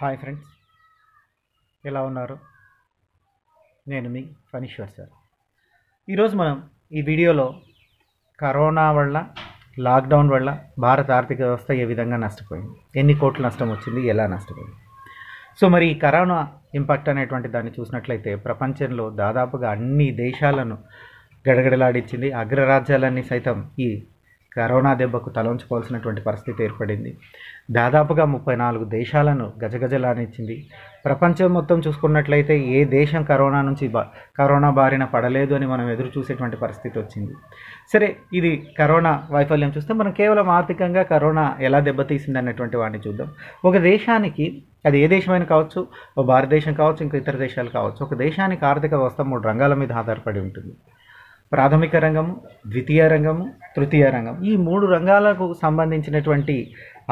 hi friends ఎలా ఉన్నారు నేను మీ ఫనీశ్వర్ సార్ ఈరోజు మనం ఈ వీడియోలో కరోనా వల్ల లాక్డౌన్ వల్ల భారత ఆర్థిక వ్యవస్థ ఏ విధంగా నష్టపోయింది ఎన్ని కోట్లు నష్టం వచ్చింది ఎలా నష్టపోయింది సో మరి ఈ కరోనా ఇంపాక్ట్ అనేటువంటి దాన్ని చూసినట్లయితే ప్రపంచంలో దాదాపుగా అన్ని దేశాలను గడగడలాడించింది అగ్రరాజ్యాలన్నీ సైతం ఈ కరోనా దెబ్బకు తలంచుకోవాల్సినటువంటి పరిస్థితి ఏర్పడింది దాదాపుగా ముప్పై నాలుగు దేశాలను గజగజలానిచ్చింది ప్రపంచం మొత్తం చూసుకున్నట్లయితే ఏ దేశం కరోనా నుంచి బా కరోనా బారిన పడలేదు అని మనం ఎదురు చూసేటువంటి పరిస్థితి వచ్చింది సరే ఇది కరోనా వైఫల్యం చూస్తే మనం కేవలం ఆర్థికంగా కరోనా ఎలా దెబ్బతీసింది అన్నటువంటి వాటిని చూద్దాం ఒక దేశానికి అది ఏ దేశమైనా కావచ్చు ఓ భారతదేశం కావచ్చు ఇంకా ఇతర దేశాలు కావచ్చు ఒక దేశానికి ఆర్థిక వ్యవస్థ మూడు రంగాల మీద ఆధారపడి ఉంటుంది ప్రాథమిక రంగము ద్వితీయ రంగము తృతీయ రంగం ఈ మూడు రంగాలకు సంబంధించినటువంటి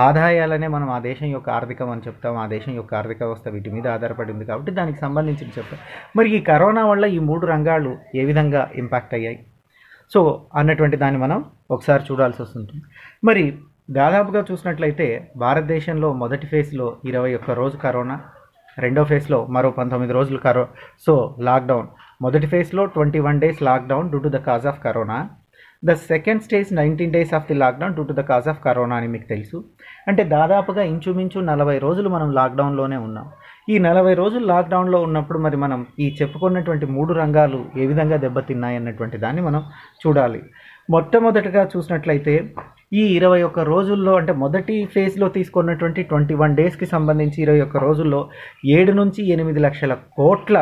ఆదాయాలనే మనం ఆ దేశం యొక్క ఆర్థికం అని చెప్తాం ఆ దేశం యొక్క ఆర్థిక వ్యవస్థ వీటి మీద ఆధారపడింది కాబట్టి దానికి సంబంధించి చెప్తాం మరి ఈ కరోనా వల్ల ఈ మూడు రంగాలు ఏ విధంగా ఇంపాక్ట్ అయ్యాయి సో అన్నటువంటి దాన్ని మనం ఒకసారి చూడాల్సి వస్తుంది మరి దాదాపుగా చూసినట్లయితే భారతదేశంలో మొదటి ఫేజ్లో ఇరవై ఒక్క రోజు కరోనా రెండో ఫేజ్లో మరో పంతొమ్మిది రోజులు కరో సో లాక్డౌన్ మొదటి ఫేజ్లో twenty one days lockdown due to the cause of corona the second stage nineteen days of the lockdown due to the cause of corona అని మీకు తెలుసు అంటే దాదాపుగా ఇంచుమించు నలభై రోజులు మనం లాక్డౌన్లోనే ఉన్నాం ఈ నలభై రోజులు లాక్డౌన్లో ఉన్నప్పుడు మరి మనం ఈ చెప్పుకున్నటువంటి మూడు రంగాలు ఏ విధంగా దెబ్బతిన్నాయి అన్నటువంటి దాన్ని మనం చూడాలి మొట్టమొదటిగా చూసినట్లయితే ఈ ఇరవై ఒక్క రోజుల్లో అంటే మొదటి ఫేజ్లో తీసుకున్నటువంటి ట్వంటీ వన్ డేస్కి సంబంధించి ఇరవై ఒక్క రోజుల్లో ఏడు నుంచి ఎనిమిది లక్షల కోట్ల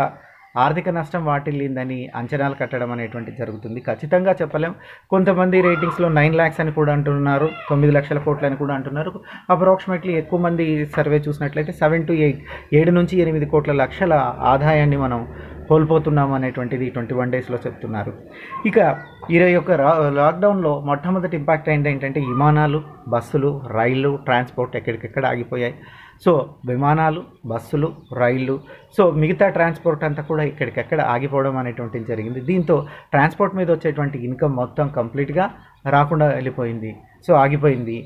ఆర్థిక నష్టం వాటిల్లిందని అంచనాలు కట్టడం అనేటువంటి జరుగుతుంది ఖచ్చితంగా చెప్పలేం కొంతమంది రేటింగ్స్లో నైన్ ల్యాక్స్ అని కూడా అంటున్నారు తొమ్మిది లక్షల కోట్లు అని కూడా అంటున్నారు అప్రాక్సిమేట్లీ ఎక్కువ మంది సర్వే చూసినట్లయితే సెవెన్ టు ఎయిట్ ఏడు నుంచి ఎనిమిది కోట్ల లక్షల ఆదాయాన్ని మనం కోల్పోతున్నాం అనేటువంటిది ట్వంటీ వన్ డేస్లో చెప్తున్నారు ఇక ఇరవై యొక్క లాక్డౌన్లో మొట్టమొదటి ఇంపాక్ట్ అయింది ఏంటంటే విమానాలు బస్సులు రైళ్ళు ట్రాన్స్పోర్ట్ ఎక్కడికెక్కడ ఆగిపోయాయి సో విమానాలు బస్సులు రైళ్ళు సో మిగతా ట్రాన్స్పోర్ట్ అంతా కూడా ఇక్కడికెక్కడ ఆగిపోవడం అనేటువంటిది జరిగింది దీంతో ట్రాన్స్పోర్ట్ మీద వచ్చేటువంటి ఇన్కమ్ మొత్తం కంప్లీట్గా రాకుండా వెళ్ళిపోయింది సో ఆగిపోయింది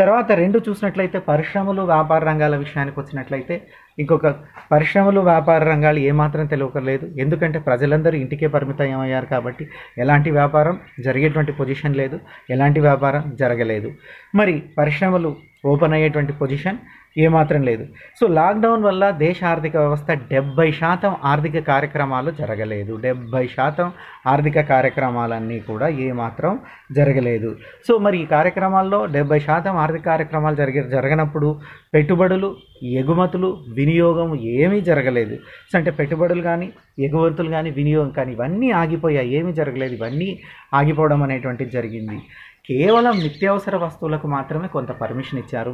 తర్వాత రెండు చూసినట్లయితే పరిశ్రమలు వ్యాపార రంగాల విషయానికి వచ్చినట్లయితే ఇంకొక పరిశ్రమలు వ్యాపార రంగాలు ఏమాత్రం తెలియకలేదు ఎందుకంటే ప్రజలందరూ ఇంటికే పరిమితం అయ్యారు కాబట్టి ఎలాంటి వ్యాపారం జరిగేటువంటి పొజిషన్ లేదు ఎలాంటి వ్యాపారం జరగలేదు మరి పరిశ్రమలు ఓపెన్ అయ్యేటువంటి పొజిషన్ ఏమాత్రం లేదు సో లాక్డౌన్ వల్ల దేశ ఆర్థిక వ్యవస్థ డెబ్బై శాతం ఆర్థిక కార్యక్రమాలు జరగలేదు డెబ్బై శాతం ఆర్థిక కార్యక్రమాలన్నీ కూడా ఏమాత్రం జరగలేదు సో మరి ఈ కార్యక్రమాల్లో డెబ్బై శాతం ఆర్థిక కార్యక్రమాలు జరిగే జరగనప్పుడు పెట్టుబడులు ఎగుమతులు వినియోగం ఏమీ జరగలేదు సో అంటే పెట్టుబడులు కానీ ఎగుమతులు కానీ వినియోగం కానీ ఇవన్నీ ఆగిపోయాయి ఏమీ జరగలేదు ఇవన్నీ ఆగిపోవడం అనేటువంటిది జరిగింది కేవలం నిత్యావసర వస్తువులకు మాత్రమే కొంత పర్మిషన్ ఇచ్చారు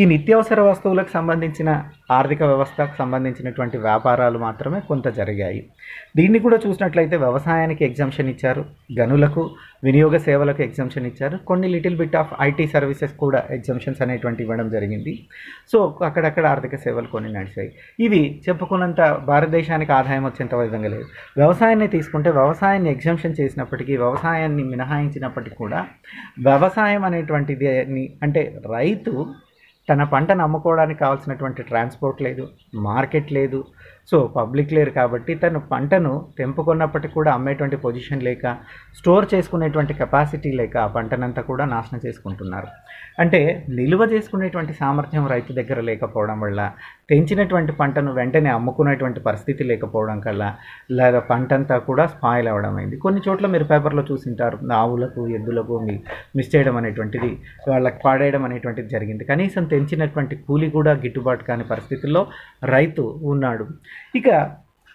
ఈ నిత్యావసర వస్తువులకు సంబంధించిన ఆర్థిక వ్యవస్థకు సంబంధించినటువంటి వ్యాపారాలు మాత్రమే కొంత జరిగాయి దీన్ని కూడా చూసినట్లయితే వ్యవసాయానికి ఎగ్జామ్షన్ ఇచ్చారు గనులకు వినియోగ సేవలకు ఎగ్జామ్షన్ ఇచ్చారు కొన్ని little bit of IT services కూడా ఎగ్జామ్షన్స్ అనేటువంటి ఇవ్వడం జరిగింది సో అక్కడక్కడ ఆర్థిక సేవలు కొన్ని నడిచాయి ఇవి చెప్పుకున్నంత భారతదేశానికి ఆదాయం వచ్చేంత విధంగా లేదు వ్యవసాయాన్ని తీసుకుంటే వ్యవసాయాన్ని ఎగ్జామ్షన్ చేసినప్పటికీ వ్యవసాయాన్ని మినహాయించినప్పటికీ కూడా వ్యవసాయం అనేటువంటిది అంటే రైతు తన పంటను అమ్ముకోవడానికి కావాల్సినటువంటి ట్రాన్స్పోర్ట్ లేదు మార్కెట్ లేదు సో పబ్లిక్ లేరు కాబట్టి తను పంటను తెంపుకున్నప్పటికీ కూడా అమ్మేటువంటి పొజిషన్ లేక స్టోర్ చేసుకునేటువంటి కెపాసిటీ లేక ఆ పంటనంతా కూడా నాశనం చేసుకుంటున్నారు అంటే నిల్వ చేసుకునేటువంటి సామర్థ్యం రైతు దగ్గర లేకపోవడం వల్ల తెంచినటువంటి పంటను వెంటనే అమ్ముకునేటువంటి పరిస్థితి లేకపోవడం కల్లా లేదా పంటంతా కూడా స్పాయిల్ అవడం అయింది కొన్ని చోట్ల మీరు పేపర్లో చూసింటారు ఆవులకు ఎద్దులకు మిస్ చేయడం అనేటువంటిది వాళ్ళకి పాడేయడం అనేటువంటిది జరిగింది కనీసం తెంచినటువంటి కూలి కూడా గిట్టుబాటు కాని పరిస్థితుల్లో రైతు ఉన్నాడు ఇక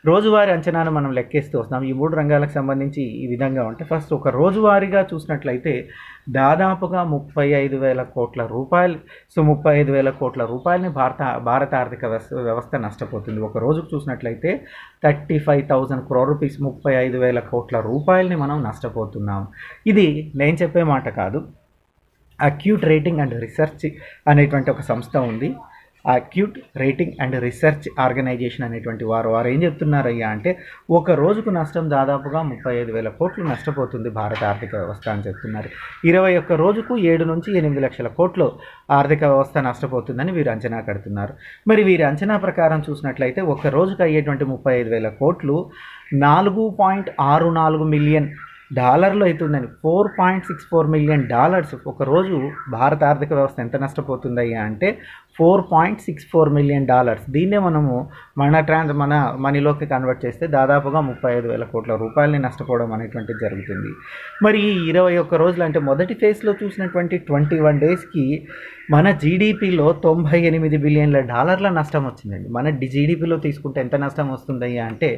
రోజువారీ అంచనాను మనం లెక్కేస్తూ వస్తున్నాం ఈ మూడు రంగాలకు సంబంధించి ఈ విధంగా ఉంటే ఫస్ట్ ఒక రోజువారీగా చూసినట్లయితే దాదాపుగా ముప్పై ఐదు వేల కోట్ల రూపాయలు సో ముప్పై ఐదు వేల కోట్ల రూపాయలని భారత భారత ఆర్థిక వ్యవస్థ నష్టపోతుంది ఒక రోజుకు చూసినట్లయితే thirty five thousand crore rupees ముప్పై ఐదు వేల కోట్ల రూపాయలని మనం నష్టపోతున్నాం ఇది నేను చెప్పే మాట కాదు అక్యూట్ రేటింగ్ అండ్ రీసెర్చ్ అనేటువంటి ఒక సంస్థ ఉంది Acuite rating and research organization అనేటువంటి వారు వారు ఏం చెప్తున్నారయ్యా అంటే ఒక రోజుకు నష్టం దాదాపుగా ముప్పై ఐదు వేల కోట్లు నష్టపోతుంది భారత ఆర్థిక వ్యవస్థ అని చెప్తున్నారు ఇరవై ఒక్క రోజుకు ఏడు నుంచి ఎనిమిది లక్షల కోట్లు ఆర్థిక వ్యవస్థ నష్టపోతుందని వీరు అంచనా కడుతున్నారు మరి వీరి అంచనా ప్రకారం చూసినట్లయితే ఒక రోజుకు అయ్యేటువంటి ముప్పై ఐదు వేల కోట్లు నాలుగు పాయింట్ ఆరు నాలుగు మిలియన్ డాలర్లు అవుతుందని four point six four million dollars ఒక రోజు భారత ఆర్థిక వ్యవస్థ ఎంత నష్టపోతుందయ్యా అంటే four point six four million dollars దీన్నే మనము మన ట్రాన్స్ మన మనీలోకి కన్వర్ట్ చేస్తే దాదాపుగా ముప్పై ఐదు వేల కోట్ల రూపాయలని నష్టపోవడం అనేటువంటిది జరుగుతుంది మరి ఈ ఇరవై ఒక్క రోజులు అంటే మొదటి ఫేజ్లో చూసినటువంటి ట్వంటీ వన్ డేస్కి మన జీడిపిలో తొంభై ఎనిమిది బిలియన్ల డాలర్ల నష్టం వచ్చిందండి మన జీడిపిలో తీసుకుంటే ఎంత నష్టం వస్తుందయ్యా అంటే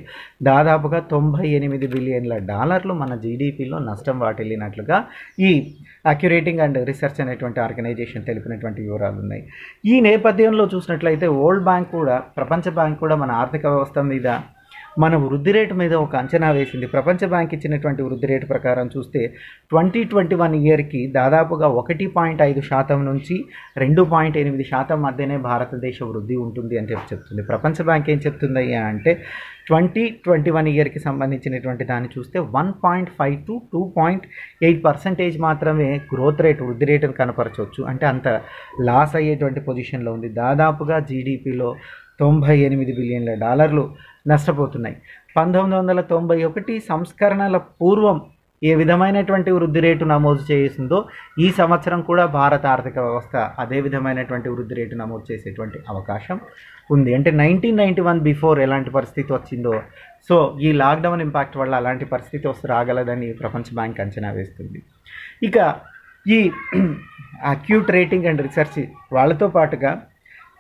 దాదాపుగా తొంభై ఎనిమిది బిలియన్ల డాలర్లు మన జీడిపిలో నష్టం వాటిల్లినట్లుగా ఈ అక్యురేటింగ్ అండ్ రీసెర్చ్ అనేటువంటి ఆర్గనైజేషన్ తెలిపినటువంటి వివరాలు ఉన్నాయి ఈ నేపథ్యంలో చూసినట్లయితే వరల్డ్ బ్యాంక్ కూడా ప్రపంచ బ్యాంక్ కూడా మన ఆర్థిక వ్యవస్థ మీద మన వృద్ధి రేటు మీద ఒక అంచనా వేసింది ప్రపంచ బ్యాంక్ ఇచ్చినటువంటి వృద్ధి రేటు ప్రకారం చూస్తే ట్వంటీ ట్వంటీ వన్ ఇయర్కి దాదాపుగా ఒకటి పాయింట్ ఐదు శాతం నుంచి రెండు పాయింట్ ఎనిమిది శాతం మధ్యనే భారతదేశ వృద్ధి ఉంటుంది అని చెప్పి చెప్తుంది ప్రపంచ బ్యాంక్ ఏం చెప్తుందయ్యా అంటే ట్వంటీ ట్వంటీ వన్ ఇయర్కి సంబంధించినటువంటి దాన్ని చూస్తే one point five to two point eight percentage మాత్రమే గ్రోత్ రేట్ వృద్ధి రేటును కనపరచవచ్చు అంటే అంత లాస్ అయ్యేటువంటి పొజిషన్లో ఉంది దాదాపుగా జీడిపిలో తొంభై ఎనిమిది బిలియన్ల డాలర్లు నష్టపోతున్నాయి పంతొమ్మిది వందల తొంభై ఒకటి సంస్కరణల పూర్వం ఏ విధమైనటువంటి వృద్ధి రేటు నమోదు చేసిందో ఈ సంవత్సరం కూడా భారత ఆర్థిక వ్యవస్థ అదే విధమైనటువంటి వృద్ధి రేటు నమోదు చేసేటువంటి అవకాశం ఉంది అంటే నైన్టీన్ నైంటీ వన్ బిఫోర్ ఎలాంటి పరిస్థితి వచ్చిందో సో ఈ లాక్డౌన్ ఇంపాక్ట్ వల్ల అలాంటి పరిస్థితి వస్తే రాగలదని ప్రపంచ బ్యాంక్ అంచనా వేస్తుంది ఇక ఈ అక్యూట్ రేటింగ్ అండ్ రీసెర్చ్ వాళ్ళతో పాటుగా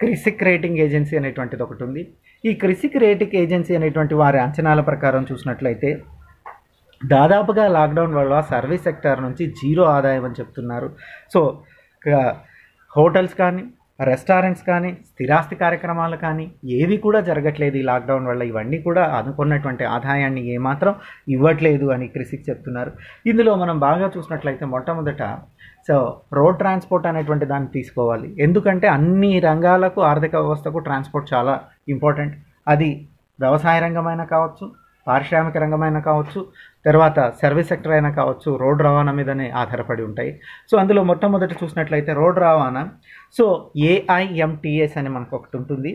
క్రిసిక్ రేటింగ్ ఏజెన్సీ అనేటువంటిది ఒకటి ఉంది ఈ క్రిసిక్ రేటింగ్ ఏజెన్సీ అనేటువంటి వారి అంచనాల ప్రకారం చూసినట్లయితే దాదాపుగా లాక్డౌన్ వల్ల సర్వీస్ సెక్టార్ నుంచి జీరో ఆదాయం అని చెప్తున్నారు సో హోటల్స్ కానీ రెస్టారెంట్స్ కానీ స్థిరాస్తి కార్యక్రమాలు కానీ ఏవి కూడా జరగట్లేదు ఈ లాక్డౌన్ వల్ల ఇవన్నీ కూడా అనుకున్నటువంటి ఆదాయాన్ని ఏమాత్రం ఇవ్వట్లేదు అని క్రిసిక్ చెప్తున్నారు ఇందులో మనం బాగా చూసినట్లయితే మొట్టమొదట సో రోడ్ ట్రాన్స్పోర్ట్ అనేటువంటి దాన్ని తీసుకోవాలి ఎందుకంటే అన్ని రంగాలకు ఆర్థిక వ్యవస్థకు ట్రాన్స్పోర్ట్ చాలా ఇంపార్టెంట్ అది వ్యవసాయ రంగమైనా కావచ్చు పారిశ్రామిక రంగమైన కావచ్చు తర్వాత సర్వీస్ సెక్టర్ అయినా కావచ్చు రోడ్ రవాణా మీదనే ఆధారపడి ఉంటాయి సో అందులో మొట్టమొదటి చూసినట్లయితే రోడ్ రవాణా సో ఏఐఎంటిఎస్ అని మనకు ఒకటి ఉంటుంది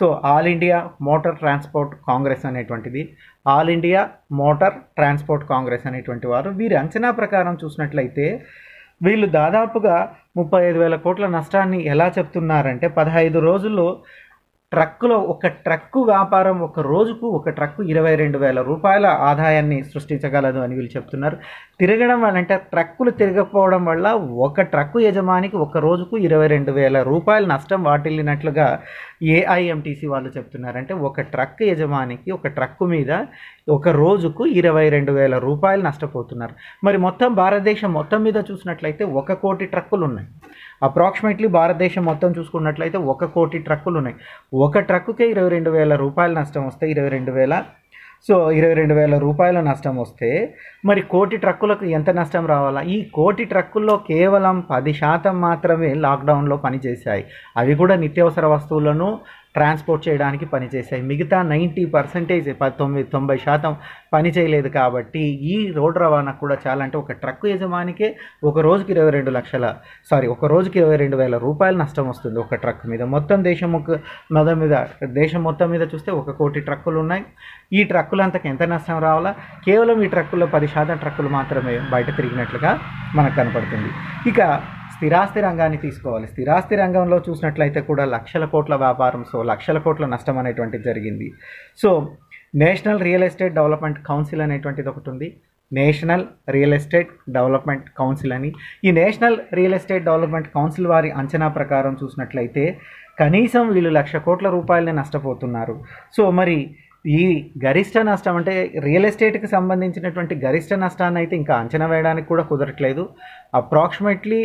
so all India motor transport congress అనేటువంటిది all India motor transport congress అనేటువంటి వారు వీరి అంచనా ప్రకారం చూసినట్లయితే వీళ్ళు దాదాపుగా ముప్పై ఐదు వేల కోట్ల నష్టాన్ని ఎలా చెప్తున్నారంటే పదహైదు రోజుల్లో ట్రక్కులో ఒక ట్రక్కు వ్యాపారం ఒక రోజుకు ఒక ట్రక్కు ఇరవై రెండు వేల రూపాయల ఆదాయాన్ని సృష్టించగలదు అని వీళ్ళు చెప్తున్నారు తిరగడం వల్ల అంటే ట్రక్కులు తిరగకపోవడం వల్ల ఒక ట్రక్కు యజమానికి ఒక రోజుకు ఇరవై రెండు వేల రూపాయల నష్టం వాటిల్లినట్లుగా ఏఐఎంటీసీ వాళ్ళు చెప్తున్నారు అంటే ఒక ట్రక్ యజమానికి ఒక ట్రక్కు మీద ఒక రోజుకు ఇరవై రెండు వేల రూపాయలు నష్టపోతున్నారు మరి మొత్తం భారతదేశం మొత్తం మీద చూసినట్లయితే ఒక కోటి ట్రక్కులు ఉన్నాయి అప్రాక్సిమేట్లీ భారతదేశం మొత్తం చూసుకున్నట్లయితే ఒక కోటి ట్రక్కులు ఉన్నాయి ఒక ట్రక్కుకే ఇరవై రెండు వేల రూపాయల నష్టం వస్తే ఇరవై రెండు వేల సో ఇరవై రెండు వేల రూపాయల నష్టం వస్తే మరి కోటి ట్రక్కులకు ఎంత నష్టం రావాలా ఈ కోటి ట్రక్కుల్లో కేవలం పది శాతం మాత్రమే లాక్డౌన్లో పనిచేశాయి అవి కూడా నిత్యావసర వస్తువులను ట్రాన్స్పోర్ట్ చేయడానికి పనిచేశాయి మిగతా నైంటీ పర్సెంటేజ్ తొమ్మిది తొంభై శాతం పని చేయలేదు కాబట్టి ఈ రోడ్డు రవాణా కూడా చాలా అంటే ఒక ట్రక్ యజమానికే ఒక రోజుకి ఇరవై రెండు లక్షల సారీ ఒక రోజుకి ఇరవై రెండు వేల రూపాయల నష్టం వస్తుంది ఒక ట్రక్ మీద మొత్తం దేశం మొదటి మీద దేశం మొత్తం మీద చూస్తే ఒక కోటి ట్రక్కులు ఉన్నాయి ఈ ట్రక్కులంతకు ఎంత నష్టం రావాలా కేవలం ఈ ట్రక్కుల్లో పది శాతం ట్రక్కులు మాత్రమే బయట తిరిగినట్లుగా మనకు కనపడుతుంది ఇక స్థిరాస్తి రంగాన్ని తీసుకోవాలి స్థిరాస్తి రంగంలో చూసినట్లయితే కూడా లక్షల కోట్ల వ్యాపారం సో లక్షల కోట్ల నష్టం అనేటువంటిది జరిగింది so national real estate development council అనేటువంటిది ఒకటి ఉంది national real estate development council అని ఈ national real estate development council వారి అంచనా ప్రకారం చూసినట్లయితే కనీసం వీళ్ళు లక్ష కోట్ల రూపాయలనే నష్టపోతున్నారు సో మరి ఈ గరిష్ట నష్టం అంటే రియల్ ఎస్టేట్కి సంబంధించినటువంటి గరిష్ట నష్టాన్ని అయితే ఇంకా అంచనా వేయడానికి కూడా కుదరట్లేదు అప్రాక్సిమేట్లీ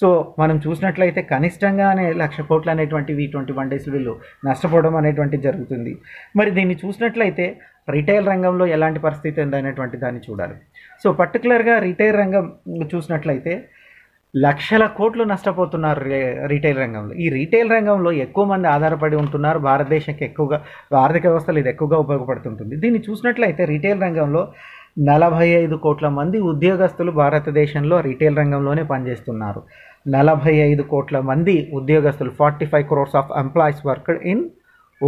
సో మనం చూసినట్లయితే కనిష్టంగానే లక్ష కోట్లు అనేటువంటివి ట్వంటీ వన్ డేస్ వీళ్ళు నష్టపోవడం అనేటువంటి జరుగుతుంది మరి దీన్ని చూసినట్లయితే రిటైల్ రంగంలో ఎలాంటి పరిస్థితి ఉందనేటువంటి దాన్ని చూడాలి సో పర్టికులర్గా రిటైల్ రంగం చూసినట్లయితే లక్షల కోట్లు నష్టపోతున్నారు రీటైల్ రంగంలో ఈ రీటైల్ రంగంలో ఎక్కువ మంది ఆధారపడి ఉంటున్నారు భారతదేశంకి ఎక్కువగా ఆర్థిక వ్యవస్థలు ఇది ఎక్కువగా ఉపయోగపడుతుంటుంది దీన్ని చూసినట్లయితే రీటైల్ రంగంలో నలభై ఐదు కోట్ల మంది ఉద్యోగస్తులు భారతదేశంలో రీటైల్ రంగంలోనే పనిచేస్తున్నారు నలభై ఐదు కోట్ల మంది ఉద్యోగస్తులు forty five crores of employees work in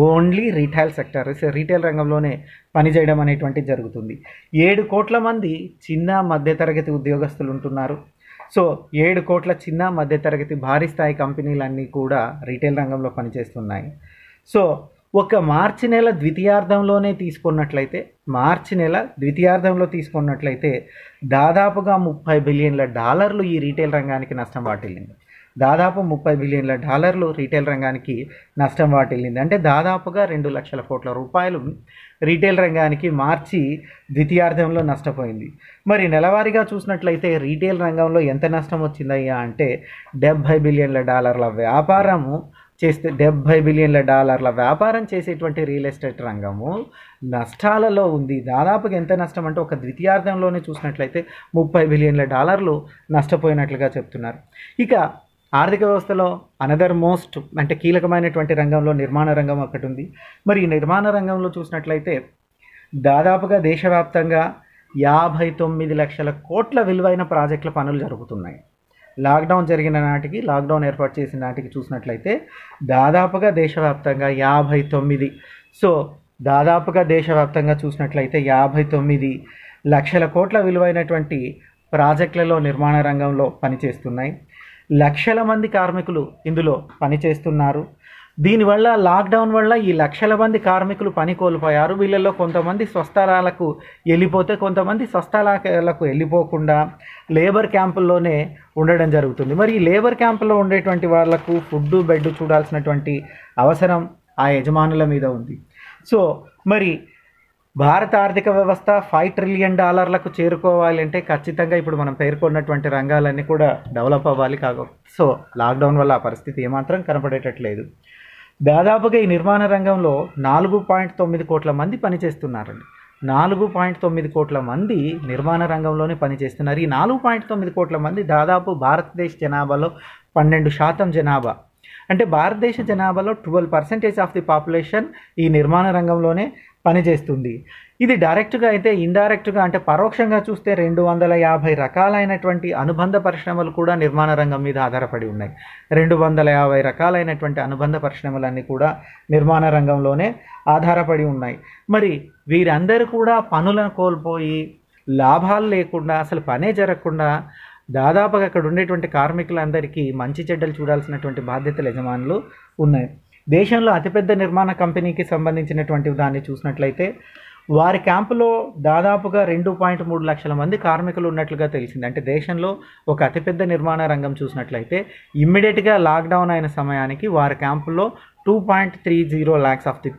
only retail sector retail రంగంలోనే పనిచేయడం అనేటువంటి జరుగుతుంది ఏడు కోట్ల మంది చిన్న మధ్యతరగతి ఉద్యోగస్తులు ఉంటున్నారు సో ఏడు కోట్ల చిన్న మధ్యతరగతి భారీ స్థాయి కంపెనీలన్నీ కూడా రీటైల్ రంగంలో పనిచేస్తున్నాయి సో ఒక మార్చి నెల ద్వితీయార్థంలోనే తీసుకున్నట్లయితే మార్చి నెల ద్వితీయార్థంలో తీసుకున్నట్లయితే దాదాపుగా ముప్పై బిలియన్ల డాలర్లు ఈ రీటైల్ రంగానికి నష్టం వాటిల్లింది దాదాపు ముప్పై బిలియన్ల డాలర్లు రీటైల్ రంగానికి నష్టం వాటిల్లింది అంటే దాదాపుగా రెండు లక్షల కోట్ల రూపాయలు రీటైల్ రంగానికి మార్చి ద్వితీయార్థంలో నష్టపోయింది మరి నెలవారీగా చూసినట్లయితే రీటైల్ రంగంలో ఎంత నష్టం వచ్చిందయ్యా అంటే డెబ్భై బిలియన్ల డాలర్ల వ్యాపారము చేస్తే డెబ్బై బిలియన్ల డాలర్ల వ్యాపారం చేసేటువంటి రియల్ ఎస్టేట్ రంగము నష్టాలలో ఉంది దాదాపుగా ఎంత నష్టం అంటే ఒక ద్వితీయార్థంలోనే చూసినట్లయితే ముప్పై బిలియన్ల డాలర్లు నష్టపోయినట్లుగా చెప్తున్నారు ఇక ఆర్థిక వ్యవస్థలో అనదర్ మోస్ట్ అంటే కీలకమైనటువంటి రంగంలో నిర్మాణ రంగం ఒకటి ఉంది మరి ఈ నిర్మాణ రంగంలో చూసినట్లయితే దాదాపుగా దేశవ్యాప్తంగా యాభై తొమ్మిది లక్షల కోట్ల విలువైన ప్రాజెక్టుల పనులు జరుగుతున్నాయి లాక్డౌన్ జరిగిన నాటికి లాక్డౌన్ ఏర్పాటు చేసిన నాటికి చూసినట్లయితే దాదాపుగా దేశవ్యాప్తంగా యాభై తొమ్మిది సో దాదాపుగా దేశవ్యాప్తంగా చూసినట్లయితే యాభై తొమ్మిది లక్షల కోట్ల విలువైనటువంటి ప్రాజెక్టులలో నిర్మాణ రంగంలో పనిచేస్తున్నాయి లక్షల మంది కార్మికులు ఇందులో పనిచేస్తున్నారు దీనివల్ల లాక్డౌన్ వల్ల ఈ లక్షల మంది కార్మికులు పని కోల్పోయారు వీళ్ళల్లో కొంతమంది స్వస్థలాలకు వెళ్ళిపోతే కొంతమంది స్వస్థలాలకు వెళ్ళిపోకుండా లేబర్ క్యాంపుల్లోనే ఉండడం జరుగుతుంది మరి ఈ లేబర్ క్యాంపుల్లో ఉండేటువంటి వాళ్ళకు ఫుడ్ బెడ్ చూడాల్సినటువంటి అవసరం ఆ యజమానుల మీద ఉంది సో మరి భారత ఆర్థిక వ్యవస్థ ఫైవ్ ట్రిలియన్ డాలర్లకు చేరుకోవాలంటే ఖచ్చితంగా ఇప్పుడు మనం పేర్కొన్నటువంటి రంగాలన్నీ కూడా డెవలప్ అవ్వాలి కాక సో లాక్డౌన్ వల్ల ఆ పరిస్థితి ఏమాత్రం కనపడేటట్లేదు దాదాపుగా ఈ నిర్మాణ రంగంలో నాలుగు పాయింట్ తొమ్మిది కోట్ల మంది పనిచేస్తున్నారండి నాలుగు పాయింట్ తొమ్మిది కోట్ల మంది నిర్మాణ రంగంలోనే పనిచేస్తున్నారు ఈ నాలుగు పాయింట్ తొమ్మిది కోట్ల మంది దాదాపు భారతదేశ జనాభాలో పన్నెండు శాతం జనాభా అంటే భారతదేశ జనాభాలో twelve percentage of the population ఈ నిర్మాణ రంగంలోనే పనిచేస్తుంది ఇది డైరెక్ట్గా అయితే ఇండైరెక్ట్గా అంటే పరోక్షంగా చూస్తే రెండు వందల యాభై రకాలైనటువంటి అనుబంధ పరిశ్రమలు కూడా నిర్మాణ రంగం మీద ఆధారపడి ఉన్నాయి రెండు వందల యాభై రకాలైనటువంటి అనుబంధ పరిశ్రమలన్నీ కూడా నిర్మాణ రంగంలోనే ఆధారపడి ఉన్నాయి మరి వీరందరూ కూడా పనులను కోల్పోయి లాభాలు లేకుండా అసలు పనే జరగకుండా దాదాపుగా అక్కడ ఉండేటువంటి కార్మికులందరికీ మంచి చెడ్డలు చూడాల్సినటువంటి బాధ్యతలు యజమానులు ఉన్నాయి దేశంలో అతిపెద్ద నిర్మాణ కంపెనీకి సంబంధించినటువంటి దాన్ని చూసినట్లయితే వారి క్యాంపులో దాదాపుగా రెండు పాయింట్ మూడు లక్షల మంది కార్మికులు ఉన్నట్లుగా తెలిసింది అంటే దేశంలో ఒక అతిపెద్ద నిర్మాణ రంగం చూసినట్లయితే ఇమ్మీడియట్గా లాక్డౌన్ అయిన సమయానికి వారి క్యాంపుల్లో two point three zero lakhs of the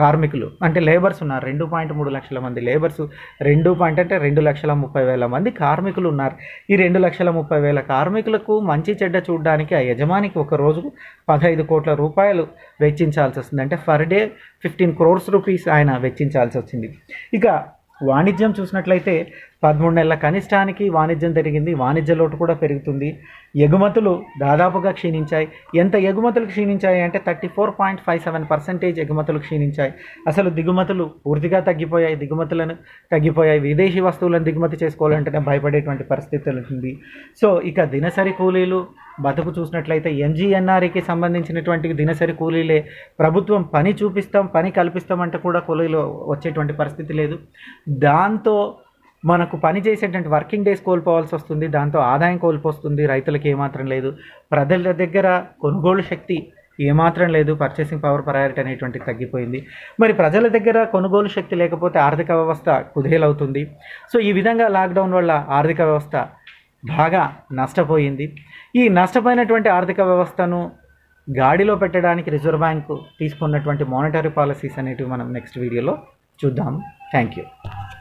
కార్మికులు అంటే లేబర్స్ ఉన్నారు రెండు పాయింట్ మూడు లక్షల మంది లేబర్స్ రెండు పాయింట్ అంటే రెండు లక్షల ముప్పై వేల మంది కార్మికులు ఉన్నారు ఈ రెండు లక్షల ముప్పై వేల కార్మికులకు మంచి చెడ్డ చూడడానికి ఆ యజమానికి ఒక రోజుకు పదహైదు కోట్ల రూపాయలు వెచ్చించాల్సి వస్తుంది అంటే per day fifteen crores rupees ఆయన వెచ్చించాల్సి వచ్చింది ఇక వాణిజ్యం చూసినట్లయితే పదమూడు నెలల కనిష్టానికి వాణిజ్యం జరిగింది వాణిజ్య లోటు కూడా పెరుగుతుంది ఎగుమతులు దాదాపుగా క్షీణించాయి ఎంత ఎగుమతులు క్షీణించాయి అంటే thirty four point five seven percentage ఎగుమతులు క్షీణించాయి అసలు దిగుమతులు పూర్తిగా తగ్గిపోయాయి దిగుమతులను తగ్గిపోయాయి విదేశీ వస్తువులను దిగుమతి చేసుకోవాలంటేనే భయపడేటువంటి పరిస్థితి ఉంటుంది సో ఇక దినసరి కూలీలు బతుకు చూసినట్లయితే ఎంజీఎన్ఆర్ఏకి సంబంధించినటువంటి దినసరి కూలీలే ప్రభుత్వం పని చూపిస్తాం పని కల్పిస్తామంటే కూడా కూలీలు వచ్చేటువంటి పరిస్థితి లేదు దాంతో మనకు పని చేసేటువంటి వర్కింగ్ డేస్ కోల్పోవాల్సి వస్తుంది దాంతో ఆదాయం కోల్పోస్తుంది రైతులకు ఏమాత్రం లేదు ప్రజల దగ్గర కొనుగోలు శక్తి ఏమాత్రం లేదు పర్చేసింగ్ పవర్ ప్రయారిటీ అనేటువంటి తగ్గిపోయింది మరి ప్రజల దగ్గర కొనుగోలు శక్తి లేకపోతే ఆర్థిక వ్యవస్థ కుదేలవుతుంది సో ఈ విధంగా లాక్డౌన్ వల్ల ఆర్థిక వ్యవస్థ బాగా నష్టపోయింది ఈ నష్టపోయినటువంటి ఆర్థిక వ్యవస్థను గాడిలో పెట్టడానికి రిజర్వ్ బ్యాంక్ తీసుకున్నటువంటి మానిటరీ పాలసీస్ అనేటివి మనం నెక్స్ట్ వీడియోలో చూద్దాం థ్యాంక్ యూ